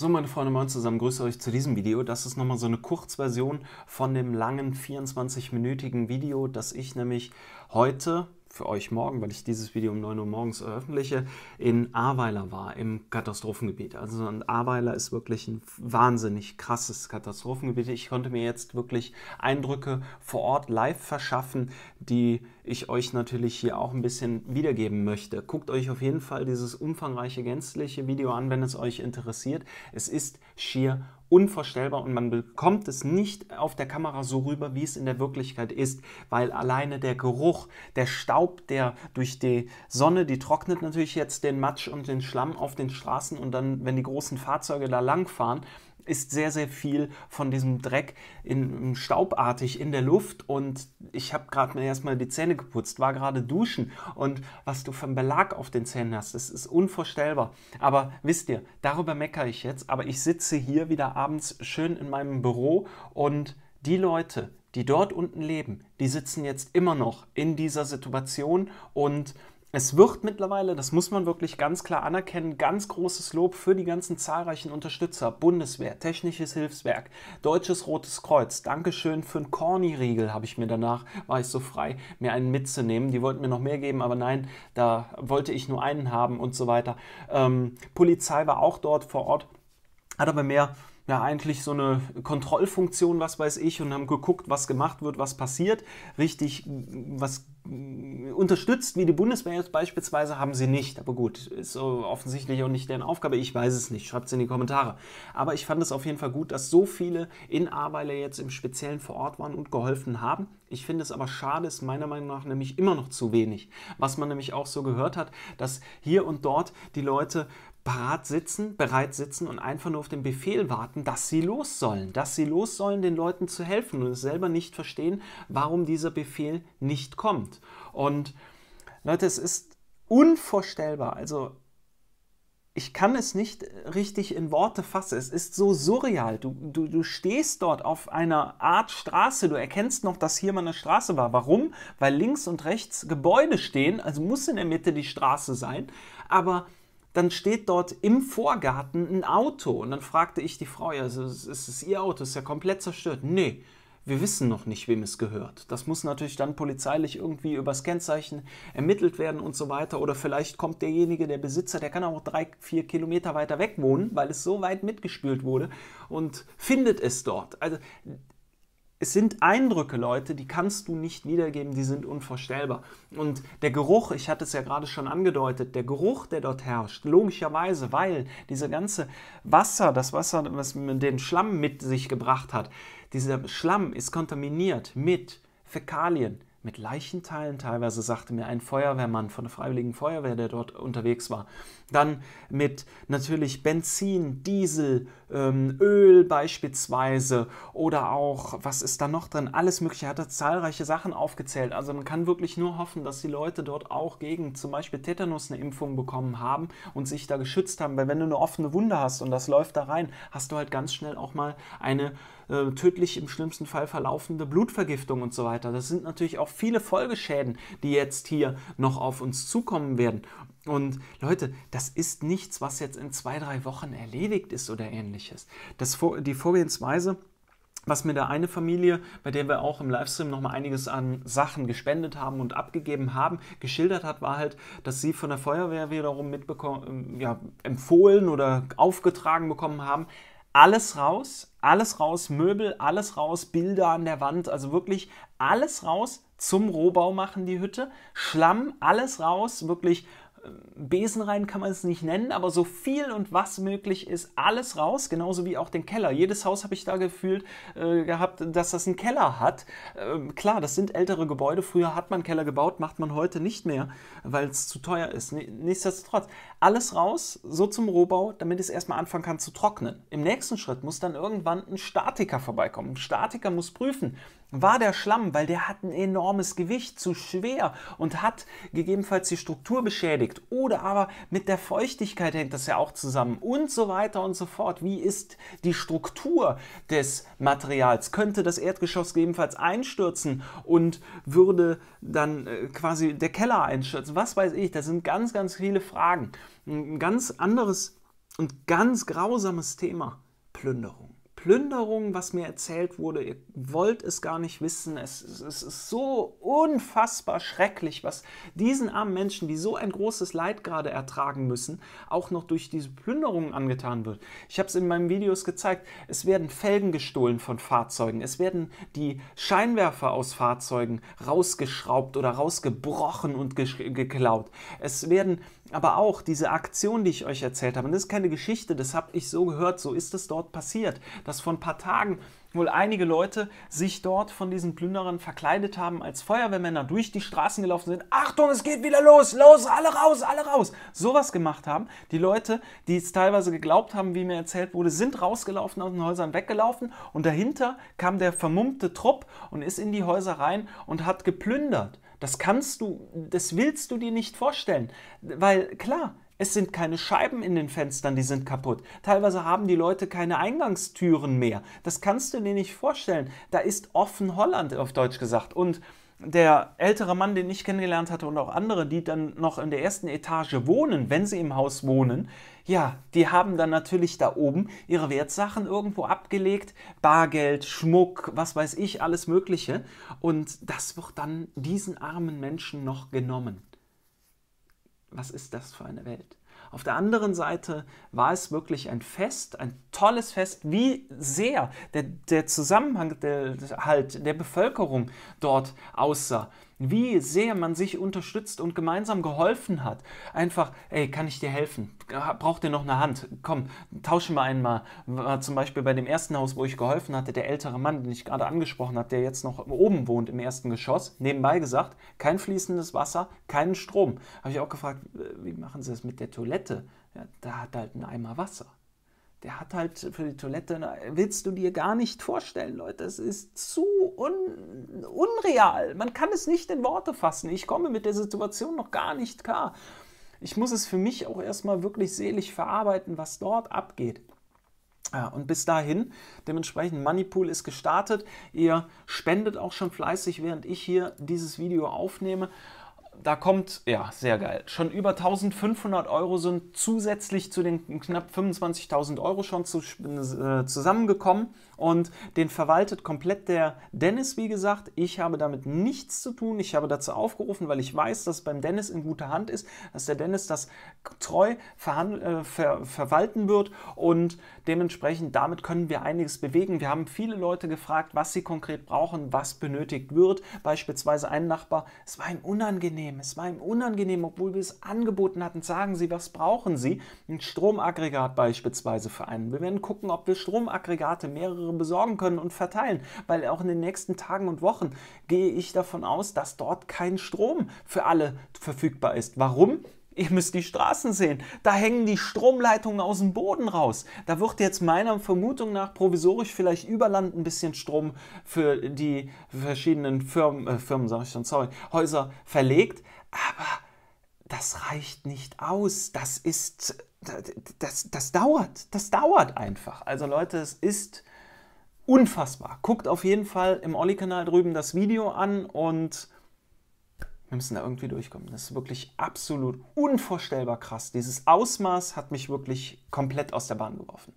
So meine Freunde, moin zusammen, grüße euch zu diesem Video. Das ist nochmal so eine Kurzversion von dem langen 24-minütigen Video, das ich nämlich heute für euch morgen, weil ich dieses Video um 9 Uhr morgens veröffentliche, in Ahrweiler war, im Katastrophengebiet. Also Ahrweiler ist wirklich ein wahnsinnig krasses Katastrophengebiet. Ich konnte mir jetzt wirklich Eindrücke vor Ort live verschaffen, die ich euch natürlich hier auch ein bisschen wiedergeben möchte. Guckt euch auf jeden Fall dieses umfangreiche, gänzliche Video an, wenn es euch interessiert. Es ist schier unvorstellbar und man bekommt es nicht auf der Kamera so rüber, wie es in der Wirklichkeit ist, weil alleine der Geruch, der Staub, der durch die Sonne, die trocknet natürlich jetzt den Matsch und den Schlamm auf den Straßen und dann, wenn die großen Fahrzeuge da langfahren, ist sehr, sehr viel von diesem Dreck in, ähm, staubartig in der Luft und ich habe gerade mir erstmal die Zähne geputzt, war gerade duschen und was du für einen Belag auf den Zähnen hast, das ist unvorstellbar. Aber wisst ihr, darüber meckere ich jetzt, aber ich sitze hier wieder abends schön in meinem Büro und die Leute, die dort unten leben, die sitzen jetzt immer noch in dieser Situation und es wird mittlerweile, das muss man wirklich ganz klar anerkennen, ganz großes Lob für die ganzen zahlreichen Unterstützer. Bundeswehr, Technisches Hilfswerk, Deutsches Rotes Kreuz. Dankeschön für einen Corny-Riegel habe ich mir danach, war ich so frei, mir einen mitzunehmen. Die wollten mir noch mehr geben, aber nein, da wollte ich nur einen haben und so weiter. Ähm, Polizei war auch dort vor Ort, hat aber mehr ja eigentlich so eine Kontrollfunktion, was weiß ich, und haben geguckt, was gemacht wird, was passiert, richtig was unterstützt wie die Bundeswehr jetzt beispielsweise, haben sie nicht. Aber gut, ist offensichtlich auch nicht deren Aufgabe. Ich weiß es nicht. Schreibt es in die Kommentare. Aber ich fand es auf jeden Fall gut, dass so viele in Ahrweiler jetzt im Speziellen vor Ort waren und geholfen haben. Ich finde es aber schade, ist meiner Meinung nach nämlich immer noch zu wenig. Was man nämlich auch so gehört hat, dass hier und dort die Leute parat sitzen, bereit sitzen und einfach nur auf den Befehl warten, dass sie los sollen, dass sie los sollen, den Leuten zu helfen und es selber nicht verstehen, warum dieser Befehl nicht kommt. Und Leute, es ist unvorstellbar. Also ich kann es nicht richtig in Worte fassen. Es ist so surreal. Du, du, du stehst dort auf einer Art Straße. Du erkennst noch, dass hier mal eine Straße war. Warum? Weil links und rechts Gebäude stehen. Also muss in der Mitte die Straße sein. Aber dann steht dort im Vorgarten ein Auto. Und dann fragte ich die Frau, ja, also, es Ihr Auto, ist ja komplett zerstört. Nee, wir wissen noch nicht, wem es gehört. Das muss natürlich dann polizeilich irgendwie übers Kennzeichen ermittelt werden und so weiter. Oder vielleicht kommt derjenige, der Besitzer, der kann auch drei, vier Kilometer weiter weg wohnen, weil es so weit mitgespült wurde und findet es dort. Also es sind Eindrücke, Leute, die kannst du nicht wiedergeben, die sind unvorstellbar. Und der Geruch, ich hatte es ja gerade schon angedeutet, der Geruch, der dort herrscht, logischerweise, weil diese ganze Wasser, das Wasser, was den Schlamm mit sich gebracht hat, dieser Schlamm ist kontaminiert mit Fäkalien, mit Leichenteilen. Teilweise sagte mir ein Feuerwehrmann von der Freiwilligen Feuerwehr, der dort unterwegs war. Dann mit natürlich Benzin, Diesel, ähm, Öl beispielsweise oder auch, was ist da noch drin? Alles Mögliche. Er hat da zahlreiche Sachen aufgezählt. Also man kann wirklich nur hoffen, dass die Leute dort auch gegen zum Beispiel Tetanus eine Impfung bekommen haben und sich da geschützt haben. Weil wenn du eine offene Wunde hast und das läuft da rein, hast du halt ganz schnell auch mal eine äh, tödlich im schlimmsten Fall verlaufende Blutvergiftung und so weiter. Das sind natürlich auch viele Folgeschäden, die jetzt hier noch auf uns zukommen werden. Und Leute, das ist nichts, was jetzt in zwei, drei Wochen erledigt ist oder ähnliches. Das, die Vorgehensweise was mir da eine Familie, bei der wir auch im Livestream nochmal einiges an Sachen gespendet haben und abgegeben haben, geschildert hat, war halt, dass sie von der Feuerwehr wiederum mitbekommen, ähm, ja, empfohlen oder aufgetragen bekommen haben, alles raus, alles raus, Möbel, alles raus, Bilder an der Wand, also wirklich alles raus, zum Rohbau machen die Hütte, Schlamm, alles raus, wirklich Besen rein kann man es nicht nennen, aber so viel und was möglich ist, alles raus, genauso wie auch den Keller. Jedes Haus habe ich da gefühlt äh, gehabt, dass das einen Keller hat. Ähm, klar, das sind ältere Gebäude. Früher hat man Keller gebaut, macht man heute nicht mehr, weil es zu teuer ist. Nichtsdestotrotz, alles raus, so zum Rohbau, damit es erstmal anfangen kann zu trocknen. Im nächsten Schritt muss dann irgendwann ein Statiker vorbeikommen. Ein Statiker muss prüfen, war der Schlamm, weil der hat ein enormes Gewicht, zu schwer und hat gegebenenfalls die Struktur beschädigt oder aber mit der Feuchtigkeit hängt das ja auch zusammen und so weiter und so fort. Wie ist die Struktur des Materials? Könnte das Erdgeschoss gegebenenfalls einstürzen und würde dann äh, quasi der Keller einstürzen? Was weiß ich, das sind ganz, ganz viele Fragen. Ein ganz anderes und ganz grausames Thema, Plünderung. Plünderungen, was mir erzählt wurde. Ihr wollt es gar nicht wissen. Es, es, es, ist so unfassbar schrecklich, was diesen armen Menschen, die so ein großes Leid gerade ertragen müssen, auch noch durch diese Plünderungen angetan wird. Ich habe es in meinen Videos gezeigt. Es werden Felgen gestohlen von Fahrzeugen. Es werden die Scheinwerfer aus Fahrzeugen rausgeschraubt oder rausgebrochen und geklaut. Es werden aber auch diese Aktion, die ich euch erzählt habe, und das ist keine Geschichte, das habe ich so gehört, so ist es dort passiert, dass vor ein paar Tagen wohl einige Leute sich dort von diesen Plünderern verkleidet haben als Feuerwehrmänner, durch die Straßen gelaufen sind, Achtung, es geht wieder los, los, alle raus, alle raus, sowas gemacht haben. Die Leute, die es teilweise geglaubt haben, wie mir erzählt wurde, sind rausgelaufen aus den Häusern weggelaufen und dahinter kam der vermummte Trupp und ist in die Häuser rein und hat geplündert. Das kannst du, das willst du dir nicht vorstellen. Weil klar, es sind keine Scheiben in den Fenstern, die sind kaputt. Teilweise haben die Leute keine Eingangstüren mehr. Das kannst du dir nicht vorstellen. Da ist offen Holland auf Deutsch gesagt. Und der ältere Mann, den ich kennengelernt hatte und auch andere, die dann noch in der ersten Etage wohnen, wenn sie im Haus wohnen, ja, die haben dann natürlich da oben ihre Wertsachen irgendwo abgelegt, Bargeld, Schmuck, was weiß ich, alles Mögliche. Und das wird dann diesen armen Menschen noch genommen. Was ist das für eine Welt? Auf der anderen Seite war es wirklich ein Fest, ein tolles Fest, wie sehr der, der Zusammenhang der, halt der Bevölkerung dort aussah wie sehr man sich unterstützt und gemeinsam geholfen hat. Einfach, ey, kann ich dir helfen? Braucht ihr noch eine Hand? Komm, tausche mal einmal. War zum Beispiel bei dem ersten Haus, wo ich geholfen hatte, der ältere Mann, den ich gerade angesprochen habe, der jetzt noch oben wohnt im ersten Geschoss, nebenbei gesagt, kein fließendes Wasser, keinen Strom. Habe ich auch gefragt, wie machen Sie das mit der Toilette? Ja, da hat halt ein Eimer Wasser der hat halt für die Toilette, willst du dir gar nicht vorstellen, Leute, das ist zu un unreal. Man kann es nicht in Worte fassen. Ich komme mit der Situation noch gar nicht klar. Ich muss es für mich auch erstmal wirklich selig verarbeiten, was dort abgeht. Ja, und bis dahin, dementsprechend Moneypool ist gestartet. Ihr spendet auch schon fleißig, während ich hier dieses Video aufnehme. Da kommt, ja, sehr geil. Schon über 1500 Euro sind zusätzlich zu den knapp 25.000 Euro schon zu, äh, zusammengekommen. Und den verwaltet komplett der Dennis, wie gesagt. Ich habe damit nichts zu tun. Ich habe dazu aufgerufen, weil ich weiß, dass es beim Dennis in guter Hand ist, dass der Dennis das treu äh, ver verwalten wird und dementsprechend damit können wir einiges bewegen. Wir haben viele Leute gefragt, was sie konkret brauchen, was benötigt wird. Beispielsweise ein Nachbar, es war ihm unangenehm, es war ihm unangenehm, obwohl wir es angeboten hatten, sagen sie, was brauchen sie? Ein Stromaggregat beispielsweise für einen. Wir werden gucken, ob wir Stromaggregate mehrere mehrere besorgen können und verteilen, weil auch in den nächsten Tagen und Wochen gehe ich davon aus, dass dort kein Strom für alle verfügbar ist. Warum? Ihr müsst die Straßen sehen. Da hängen die Stromleitungen aus dem Boden raus. Da wird jetzt meiner Vermutung nach provisorisch vielleicht über Land ein bisschen Strom für die verschiedenen Firmen, äh, Firmen sage ich schon, sorry, Häuser verlegt. Aber das reicht nicht aus. Das ist, das, das dauert. Das dauert einfach. Also Leute, es ist unfassbar. Guckt auf jeden Fall im Olli-Kanal drüben das Video an und wir müssen da irgendwie durchkommen. Das ist wirklich absolut unvorstellbar krass. Dieses Ausmaß hat mich wirklich komplett aus der Bahn geworfen.